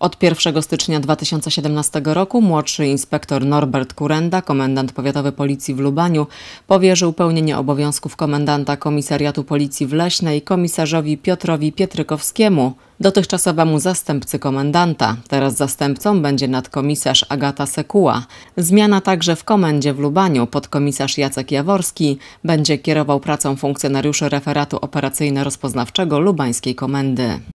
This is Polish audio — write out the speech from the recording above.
Od 1 stycznia 2017 roku młodszy inspektor Norbert Kurenda, komendant powiatowy policji w Lubaniu, powierzył pełnienie obowiązków komendanta komisariatu policji w Leśnej komisarzowi Piotrowi Pietrykowskiemu, dotychczasowemu zastępcy komendanta. Teraz zastępcą będzie nadkomisarz Agata Sekuła. Zmiana także w komendzie w Lubaniu. Podkomisarz Jacek Jaworski będzie kierował pracą funkcjonariuszy referatu operacyjno-rozpoznawczego Lubańskiej Komendy.